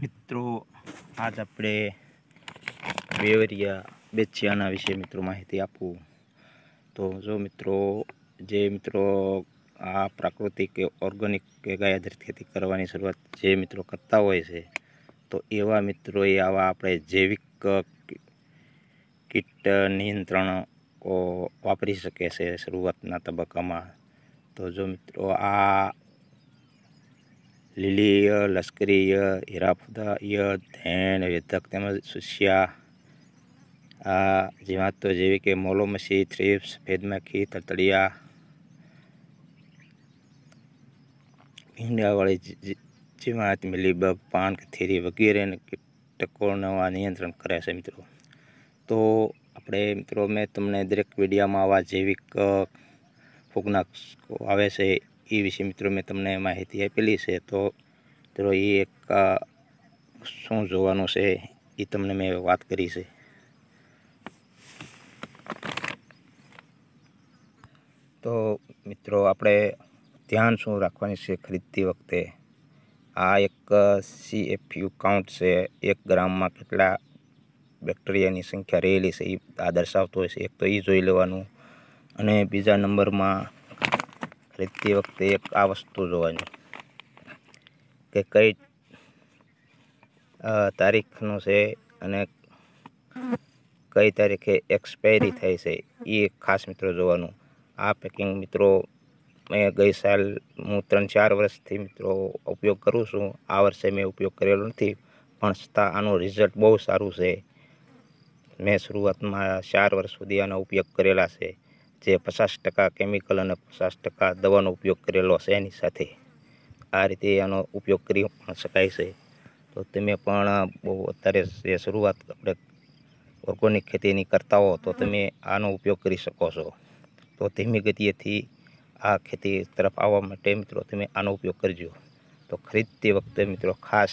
મિત્રો આજ આપણે બેવરિયા બેચિયાના વિશે મિત્રો માહિતી આપું તો જો મિત્રો જે મિત્રો આ પ્રાકૃતિક ઓર્ગેનિક કે ગાય ગાયાધારિત ખેતી કરવાની શરૂઆત જે મિત્રો કરતા હોય છે તો એવા મિત્રોએ આવા આપણે જૈવિક કીટ નિયંત્રણ વાપરી શકે છે શરૂઆતના તબક્કામાં તો જો મિત્રો આ લીલી ઈયળ લશ્કરી ય હીરાફુદા ઈયળ ધેણ વેધક તેમજ સુશિયા આ જીવાતો જેવી કે મોલોમસી થ્રીપ્સ ભેદમખી તતડિયા ભીંડાવાળી જીવાત મિલીબગ પાન કથેરી વગેરે કીટકોનો આ નિયંત્રણ કરે છે મિત્રો તો આપણે મિત્રો મેં તમને દરેક વિડીયામાં આવા જૈવિક ફૂગના આવે છે એ વિશે મિત્રો મેં તમને માહિતી આપેલી છે તો મિત્રો એ એક શું જોવાનું છે એ તમને મેં વાત કરી છે તો મિત્રો આપણે ધ્યાન શું રાખવાની છે ખરીદતી વખતે આ એક સી સીએફયુ કાઉન્ટ છે એક ગ્રામમાં કેટલા બેક્ટેરિયાની સંખ્યા રહેલી છે એ આ દર્શાવતો હોય છે એક તો એ જોઈ લેવાનું અને બીજા નંબરમાં ખરીદતી વખતે એક આ વસ્તુ જોવાની કે કઈ તારીખનું છે અને કઈ તારીખે એક્સપાયરી થઈ છે એ ખાસ મિત્રો જોવાનું આ પેકિંગ મિત્રો મેં ગઈ સાલ હું ત્રણ ચાર વર્ષથી મિત્રો ઉપયોગ કરું છું આ વર્ષે મેં ઉપયોગ કરેલો નથી પણ છતાં આનું રિઝલ્ટ બહુ સારું છે મેં શરૂઆતમાં ચાર વર્ષ સુધી આનો ઉપયોગ કરેલા છે જે પચાસ ટકા કેમિકલ અને પચાસ ટકા દવાનો ઉપયોગ કરેલો છે એની સાથે આ રીતે આનો ઉપયોગ કરી પણ શકાય છે તો તમે પણ બહુ અત્યારે જે શરૂઆત આપણે ઓર્ગોનિક ખેતીની કરતા હો તો તમે આનો ઉપયોગ કરી શકો છો તો ધીમી ગતિએથી આ ખેતી તરફ આવવા માટે મિત્રો તમે આનો ઉપયોગ કરજો તો ખરીદતી વખતે મિત્રો ખાસ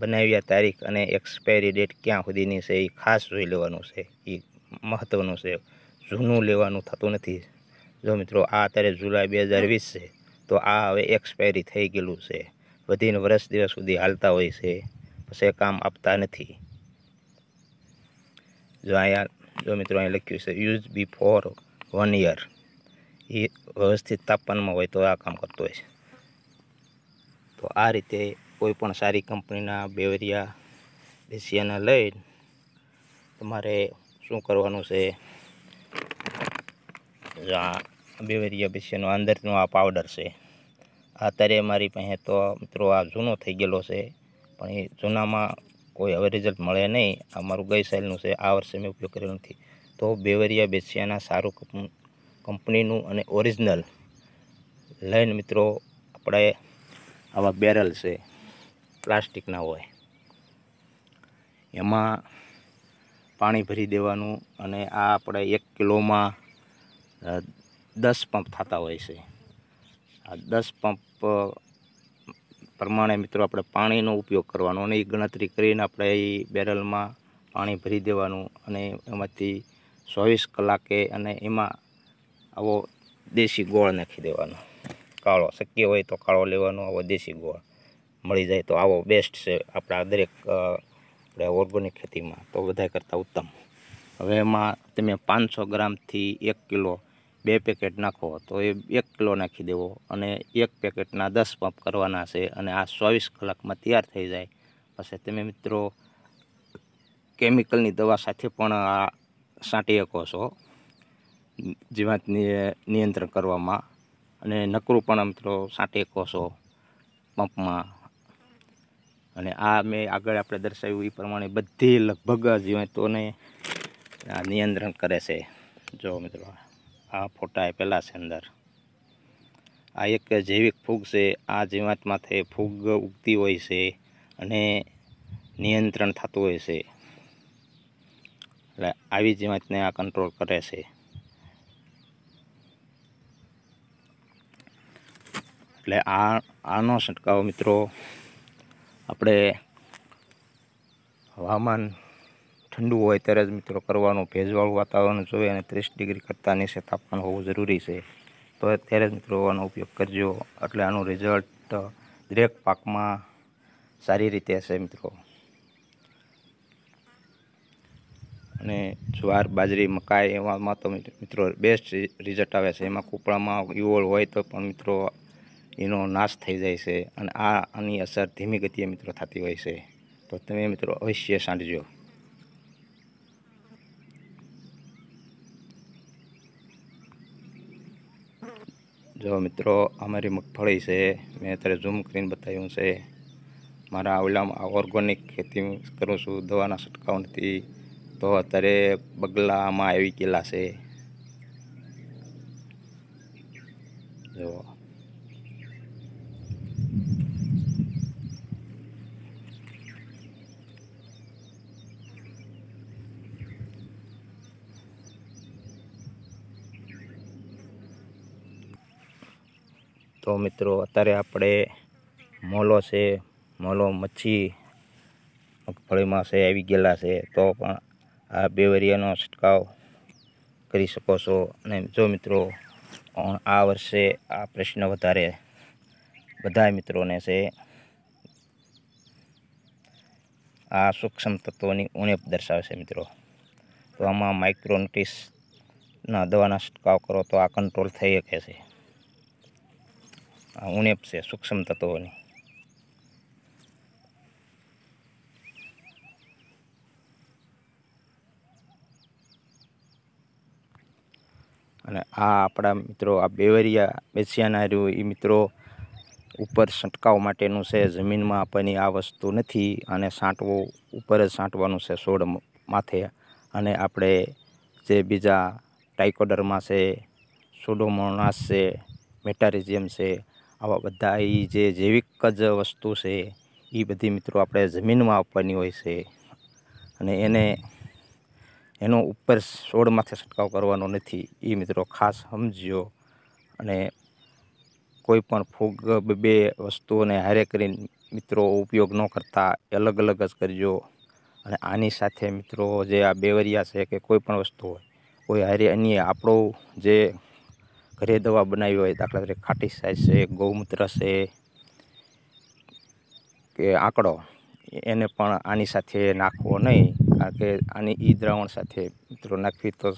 બનાવ્યા તારીખ અને એક્સપાયરી ડેટ ક્યાં સુધીની છે એ ખાસ જોઈ લેવાનું છે એ મહત્ત્વનું છે જૂનું લેવાનું થતું નથી જો મિત્રો આ અત્યારે જુલાઈ બે હજાર વીસ છે તો આ હવે એક્સપાયરી થઈ ગયેલું છે વધીને વર્ષ દિવસ સુધી હાલતા હોય છે પછી કામ આપતા નથી જો અહીંયા જો મિત્રો અહીંયા લખ્યું છે યુઝ બિફોર વન યર એ વ્યવસ્થિત તાપમાનમાં હોય તો આ કામ કરતો હોય છે તો આ રીતે કોઈ પણ સારી કંપનીના બેવરિયા એશિયાના લઈ તમારે શું કરવાનું છે બેવેરિયા પછીનો અંદરનો આ પાવડર છે અત્યારે મારી પાસે તો મિત્રો આ જૂનો થઈ ગયેલો છે પણ એ જૂનામાં કોઈ હવે રિઝલ્ટ મળે નહીં આ મારું ગઈ સાઇલનું છે આ વર્ષે મેં ઉપયોગ કર્યો નથી તો બેવરિયા બેસિયાના સારું કંપનીનું અને ઓરિજિનલ લઈને મિત્રો આપણે આવા બેરલ છે પ્લાસ્ટિકના હોય એમાં પાણી ભરી દેવાનું અને આ આપણે એક કિલોમાં દસ પંપ થતા હોય છે આ દસ પંપ પ્રમાણે મિત્રો આપણે પાણીનો ઉપયોગ કરવાનો અને એ ગણતરી કરીને આપણે એ બેરલમાં પાણી ભરી દેવાનું અને એમાંથી ચોવીસ કલાકે અને એમાં આવો દેશી ગોળ નાખી દેવાનો કાળો શક્ય હોય તો કાળો લેવાનો આવો દેશી ગોળ મળી જાય તો આવો બેસ્ટ છે આપણા દરેક આપણે ઓર્ગોનિક ખેતીમાં તો વધારે કરતાં ઉત્તમ હવે એમાં તમે પાંચસો ગ્રામથી એક કિલો બે પેકેટ નાખો તો એ એક કિલો નાખી દેવો અને એક પેકેટના દસ પંપ કરવાના છે અને આ ચોવીસ કલાકમાં તૈયાર થઈ જાય પછી તમે મિત્રો કેમિકલની દવા સાથે પણ આ છાંટી શકો છો જીવાત નિયંત્રણ કરવામાં અને નકરું પણ મિત્રો છાંટી શકો છો પંપમાં અને આ મેં આગળ આપણે દર્શાવ્યું એ પ્રમાણે બધી લગભગ જીવતોને આ નિયંત્રણ કરે છે જો મિત્રો આ ફોટા આપેલા છે અંદર આ એક જૈવિક ફૂગ છે આ જીવાતમાંથી ફૂગ ઉગતી હોય છે અને નિયંત્રણ થતું હોય છે એટલે આવી જીવાતને આ કંટ્રોલ કરે છે એટલે આ આનો છંટકાવ મિત્રો આપણે હવામાન ઠંડુ હોય ત્યારે જ મિત્રો કરવાનું ભેજવાળું વાતાવરણ જોઈએ અને ત્રીસ ડિગ્રી કરતાં નીચે તાપમાન હોવું જરૂરી છે તો ત્યારે જ મિત્રો આનો ઉપયોગ કરજો એટલે આનું રિઝલ્ટ દરેક પાકમાં સારી રીતે હશે મિત્રો અને જ્વાર બાજરી મકાઈ એવામાં તો મિત્રો બેસ્ટ રિઝલ્ટ આવે છે એમાં કૂપળામાં ઈવોળ હોય તો પણ મિત્રો એનો નાશ થઈ જાય છે અને આ આની અસર ધીમી ગતિએ મિત્રો થતી હોય છે તો તમે મિત્રો અવશ્ય સાંઢજો જો મિત્રો અમારી મગફળી છે મેં અત્યારે ઝૂમ કરીને બતાવ્યું છે મારા આવલામાં ઓર્ગોનિક ખેતી કરું છું દવાના છંટકાવ નથી તો અત્યારે બગલામાં આવી ગયેલા છે જો તો મિત્રો અત્યારે આપણે મોલો છે મોલો મચ્છી મગફળીમાં છે આવી ગયેલા છે તો પણ આ બેવરિયાનો છંટકાવ કરી શકો છો અને જો મિત્રો આ વર્ષે આ પ્રશ્ન વધારે બધા મિત્રોને છે આ સૂક્ષ્મ તત્વોની ઉણપ દર્શાવે છે મિત્રો તો આમાં માઇક્રોન્યુટ્રીસના દવાના છંટકાવ કરો તો આ કંટ્રોલ થઈ શકે છે આ ઉણેપ છે સૂક્ષ્મ તત્વોની અને આ આપણા મિત્રો આ બેવરિયા બેસિયાના રહ્યું એ મિત્રો ઉપર છંટકાવ માટેનું છે જમીનમાં આપણને આ વસ્તુ નથી અને સાંટવો ઉપર જ સાંટવાનું છે સોડ માથે અને આપણે જે બીજા ટાઇકોડરમાં છે સોડોમોનાસ છે મેટારિઝિયમ છે આવા બધા એ જે જૈવિક જ વસ્તુ છે એ બધી મિત્રો આપણે જમીનમાં આપવાની હોય છે અને એને એનો ઉપર છોડમાંથી છંટકાવ કરવાનો નથી એ મિત્રો ખાસ સમજ્યો અને કોઈ પણ ફૂગ બે વસ્તુઓને હારે કરીને મિત્રો ઉપયોગ ન કરતા અલગ અલગ જ કરજો અને આની સાથે મિત્રો જે આ બેવરિયા છે કે કોઈ પણ વસ્તુ હોય કોઈ હારે અન્ય આપણો જે ઘરે દવા બનાવી હોય દાખલા તરીકે ખાટી સાઈઝ છે ગૌમૂત્ર છે કે આંકડો એને પણ આની સાથે નાખવો નહીં કારણ કે આની ઈ દ્રાવણ સાથે મિત્રો નાખવી તો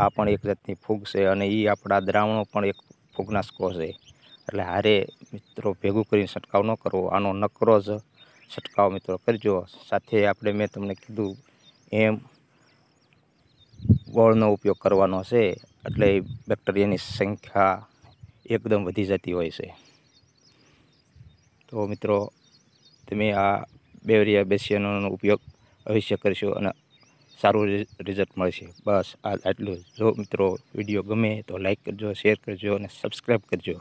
આ પણ એક જાતની ફૂગ છે અને એ આપણા દ્રાવણો પણ એક ફૂગનાશકો છે એટલે હારે મિત્રો ભેગું કરીને છંટકાવ ન કરવો આનો નકરો જ છંટકાવ મિત્રો કરજો સાથે આપણે મેં તમને કીધું એમ ગોળનો ઉપયોગ કરવાનો છે એટલે બેક્ટેરિયાની સંખ્યા એકદમ વધી જતી હોય છે તો મિત્રો તમે આ બેવરિયા બેસિયનોનો ઉપયોગ અવશ્ય કરશો અને સારું રિઝલ્ટ મળશે બસ આ આટલું જો મિત્રો વિડીયો ગમે તો લાઈક કરજો શેર કરજો અને સબસ્ક્રાઈબ કરજો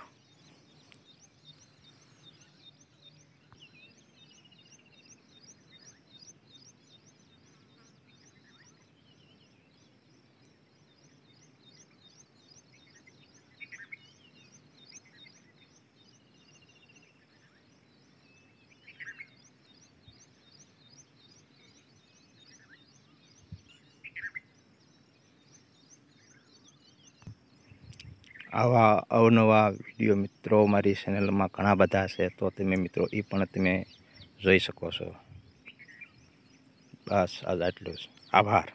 આવા અવનવા વિડીયો મિત્રો મારી ચેનલમાં ઘણા બધા છે તો તમે મિત્રો એ પણ તમે જોઈ શકો છો બસ આજ આટલું જ આભાર